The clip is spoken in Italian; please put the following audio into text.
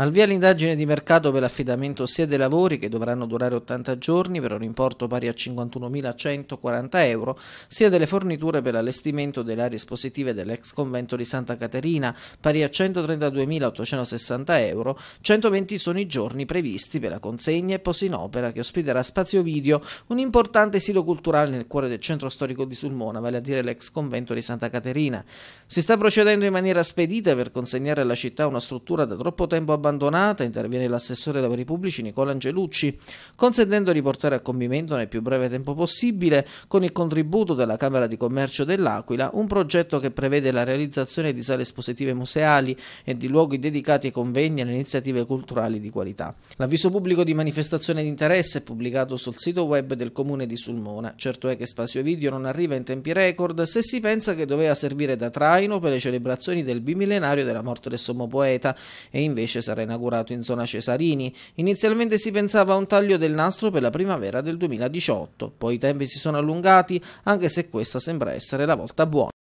Al via l'indagine di mercato per l'affidamento sia dei lavori, che dovranno durare 80 giorni per un importo pari a 51.140 euro, sia delle forniture per l'allestimento delle aree espositive dell'ex convento di Santa Caterina, pari a 132.860 euro, 120 sono i giorni previsti per la consegna e posa in opera che ospiterà Spazio Video, un importante sito culturale nel cuore del centro storico di Sulmona, vale a dire l'ex convento di Santa Caterina. Si sta procedendo in maniera spedita per consegnare alla città una struttura da troppo tempo abbandonata abbandonata, interviene l'assessore ai lavori pubblici Nicola Angelucci, consentendo di portare a compimento nel più breve tempo possibile, con il contributo della Camera di Commercio dell'Aquila, un progetto che prevede la realizzazione di sale espositive museali e di luoghi dedicati ai convegni e alle iniziative culturali di qualità. L'avviso pubblico di manifestazione di interesse è pubblicato sul sito web del comune di Sulmona. Certo è che Spazio Video non arriva in tempi record se si pensa che doveva servire da traino per le celebrazioni del bimillenario della morte del sommo poeta e invece sarà inaugurato in zona Cesarini. Inizialmente si pensava a un taglio del nastro per la primavera del 2018, poi i tempi si sono allungati anche se questa sembra essere la volta buona.